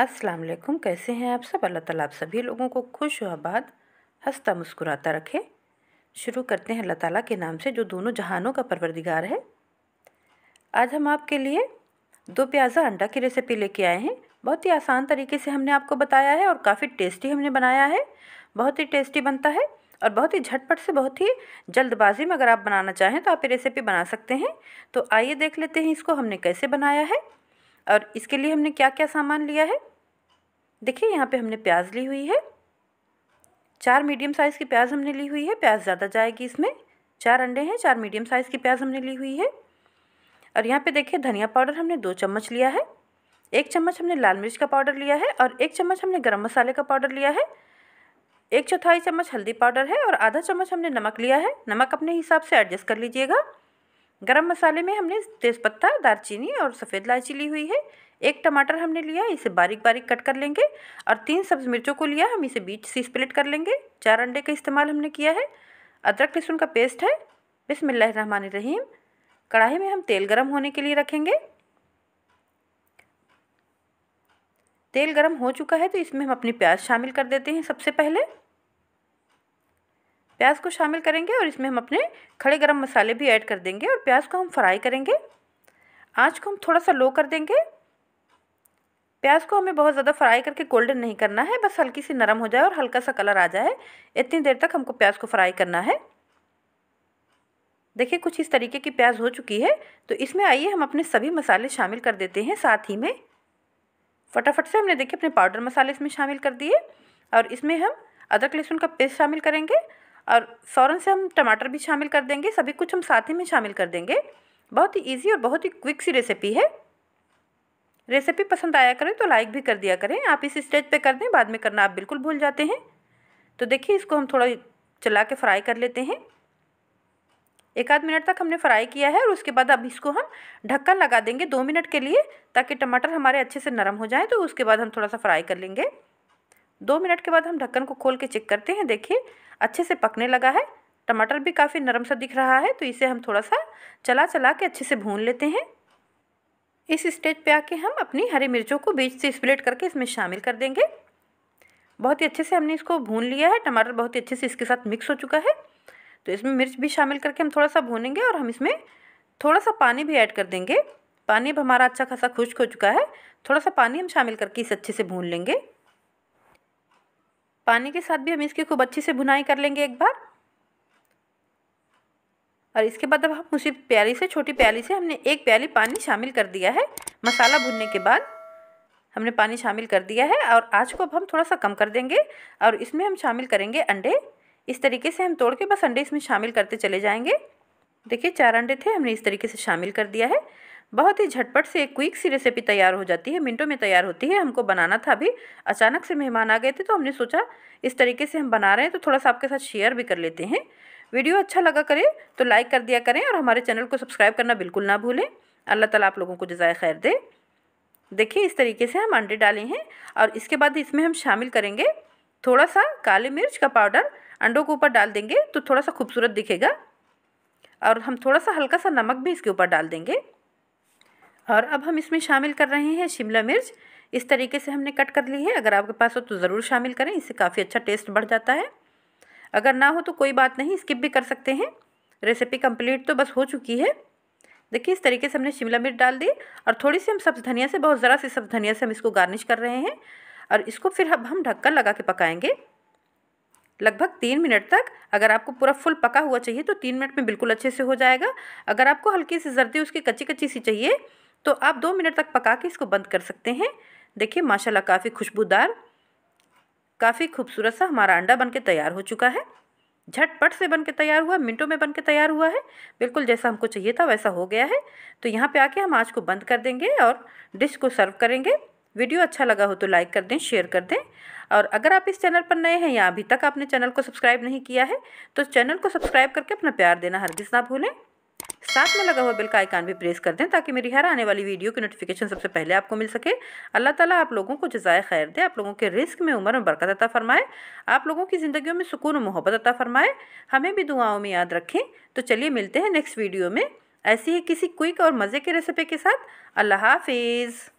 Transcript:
अस्सलाम वालेकुम कैसे हैं आप सब अल्लाह ताला आप सभी लोगों को खुश आबाद हंसता मुस्कुराता रखे शुरू करते हैं अल्लाह ताला के नाम से जो दोनों जहानों का परवरदिगार है आज हम आपके लिए दो प्याज़ा अंडा की रेसिपी लेके आए हैं बहुत ही आसान तरीके से हमने आपको बताया है और काफ़ी टेस्टी हमने बनाया है बहुत ही टेस्टी बनता है और बहुत ही झटपट से बहुत ही जल्दबाजी में अगर आप बनाना चाहें तो आप ये रेसिपी बना सकते हैं तो आइए देख लेते हैं इसको हमने कैसे बनाया है और इसके लिए हमने क्या क्या सामान लिया है देखिए यहाँ पे हमने प्याज ली हुई है चार मीडियम साइज़ की प्याज हमने ली हुई है प्याज ज़्यादा जाएगी इसमें चार अंडे हैं चार मीडियम साइज़ की प्याज हमने ली हुई है और यहाँ पे देखिए धनिया पाउडर हमने दो चम्मच लिया है एक चम्मच हमने लाल मिर्च का पाउडर लिया है और एक चम्मच हमने गर्म मसाले का पाउडर लिया है एक चौथाई चम्मच हल्दी पाउडर है और आधा चम्मच हमने नमक लिया है नमक अपने हिसाब से एडजस्ट कर लीजिएगा गरम मसाले में हमने तेज़पत्ता दारचीनी और सफ़ेद इलायची ली हुई है एक टमाटर हमने लिया इसे बारीक बारीक कट कर लेंगे और तीन सब्ज़ मिर्चों को लिया हम इसे बीच से स्प्लिट कर लेंगे चार अंडे का इस्तेमाल हमने किया है अदरक लहसुन का पेस्ट है रहीम कढ़ाई में हम तेल गरम होने के लिए रखेंगे तेल गरम हो चुका है तो इसमें हम अपनी प्याज शामिल कर देते हैं सबसे पहले प्याज को शामिल करेंगे और इसमें हम अपने खड़े गरम मसाले भी ऐड कर देंगे और प्याज को हम फ्राई करेंगे आँच को हम थोड़ा सा लो कर देंगे प्याज को हमें बहुत ज़्यादा फ्राई करके गोल्डन नहीं करना है बस हल्की सी नरम हो जाए और हल्का सा कलर आ जाए इतनी देर तक हमको प्याज को फ्राई करना है देखिए कुछ इस तरीके की प्याज हो चुकी है तो इसमें आइए हम अपने सभी मसाले शामिल कर देते हैं साथ ही में फटाफट से हमने देखिए अपने पाउडर मसाले इसमें शामिल कर दिए और इसमें हम अदरक लहसुन का पेस्ट शामिल करेंगे और फ़ौरन से हम टमाटर भी शामिल कर देंगे सभी कुछ हम साथ ही में शामिल कर देंगे बहुत ही ईजी और बहुत ही क्विक सी रेसिपी है रेसिपी पसंद आया करें तो लाइक भी कर दिया करें आप इस स्टेज पे कर दें बाद में करना आप बिल्कुल भूल जाते हैं तो देखिए इसको हम थोड़ा चला के फ्राई कर लेते हैं एक आध मिनट तक हमने फ्राई किया है और उसके बाद अब इसको हम ढक्कन लगा देंगे दो मिनट के लिए ताकि टमाटर हमारे अच्छे से नरम हो जाए तो उसके बाद हम थोड़ा सा फ्राई कर लेंगे दो मिनट के बाद हम ढक्कन को खोल के चेक करते हैं देखिए अच्छे से पकने लगा है टमाटर भी काफ़ी नरम सा दिख रहा है तो इसे हम थोड़ा सा चला चला के अच्छे से भून लेते हैं इस स्टेज पे आके हम अपनी हरी मिर्चों को बीच से स्प्लिट करके इसमें शामिल कर देंगे बहुत ही अच्छे से हमने इसको भून लिया है टमाटर बहुत ही अच्छे से इसके साथ मिक्स हो चुका है तो इसमें मिर्च भी शामिल करके हम थोड़ा सा भूनेंगे और हम इसमें थोड़ा सा पानी भी ऐड कर देंगे पानी अब हमारा अच्छा खासा खुश्क हो चुका है थोड़ा सा पानी हम शामिल करके इसे अच्छे से भून लेंगे पानी के साथ भी हम इसकी खूब अच्छे से भुनाई कर लेंगे एक बार और इसके बाद अब हम उसी प्याली से छोटी प्याली से हमने एक प्याली पानी शामिल कर दिया है मसाला भुनने के बाद हमने पानी शामिल कर दिया है और आज को अब हम थोड़ा सा कम कर देंगे और इसमें हम शामिल करेंगे अंडे इस तरीके से हम तोड़ के बस अंडे इसमें शामिल करते चले जाएंगे देखिए चार अंडे थे हमने इस तरीके से शामिल कर दिया है बहुत ही झटपट से एक क्विक सी रेसिपी तैयार हो जाती है मिनटों में तैयार होती है हमको बनाना था अभी अचानक से मेहमान आ गए थे तो हमने सोचा इस तरीके से हम बना रहे हैं तो थोड़ा सा आपके साथ शेयर भी कर लेते हैं वीडियो अच्छा लगा करें तो लाइक कर दिया करें और हमारे चैनल को सब्सक्राइब करना बिल्कुल ना भूलें अल्लाह ताला आप लोगों को जजाय खैर दे देखिए इस तरीके से हम अंडे डाले हैं और इसके बाद इसमें हम शामिल करेंगे थोड़ा सा काली मिर्च का पाउडर अंडों के ऊपर डाल देंगे तो थोड़ा सा खूबसूरत दिखेगा और हम थोड़ा सा हल्का सा नमक भी इसके ऊपर डाल देंगे और अब हम इसमें शामिल कर रहे हैं शिमला मिर्च इस तरीके से हमने कट कर ली है अगर आपके पास हो तो ज़रूर शामिल करें इससे काफ़ी अच्छा टेस्ट बढ़ जाता है अगर ना हो तो कोई बात नहीं स्किप भी कर सकते हैं रेसिपी कंप्लीट तो बस हो चुकी है देखिए इस तरीके से हमने शिमला मिर्च डाल दी और थोड़ी सी हम सब्ज़ धनिया से बहुत ज़रा सी सब्ज़ धनिया से हम इसको गार्निश कर रहे हैं और इसको फिर अब हम ढक्कन लगा के पकाएंगे लगभग तीन मिनट तक अगर आपको पूरा फुल पका हुआ चाहिए तो तीन मिनट में बिल्कुल अच्छे से हो जाएगा अगर आपको हल्की सी जर्दी उसकी कच्ची कच्ची सी चाहिए तो आप दो मिनट तक पका के इसको बंद कर सकते हैं देखिए माशाल्लाह काफ़ी खुशबूदार काफ़ी खूबसूरत सा हमारा अंडा बनके तैयार हो चुका है झटपट से बन के तैयार हुआ मिनटों में बन के तैयार हुआ है बिल्कुल जैसा हमको चाहिए था वैसा हो गया है तो यहाँ पे आके हम आज को बंद कर देंगे और डिश को सर्व करेंगे वीडियो अच्छा लगा हो तो लाइक कर दें शेयर कर दें और अगर आप इस चैनल पर नए हैं या अभी तक आपने चैनल को सब्सक्राइब नहीं किया है तो चैनल को सब्सक्राइब करके अपना प्यार देना हरगिज़ ना भूलें साथ में लगा हुआ बेल का आइकान भी प्रेस कर दें ताकि मेरी हर आने वाली वीडियो की नोटिफिकेशन सबसे पहले आपको मिल सके अल्लाह ताला आप लोगों को जजाय खैर दे आप लोगों के रिस्क में उम्र में बरकत अता फरमाए आप लोगों की ज़िंदगियों में सुकून और मोहब्बत अता फरमाए हमें भी दुआओं में याद रखें तो चलिए मिलते हैं नेक्स्ट वीडियो में ऐसी ही किसी क्विक और मज़े के रेसिपी के साथ अल्लाह हाफिज़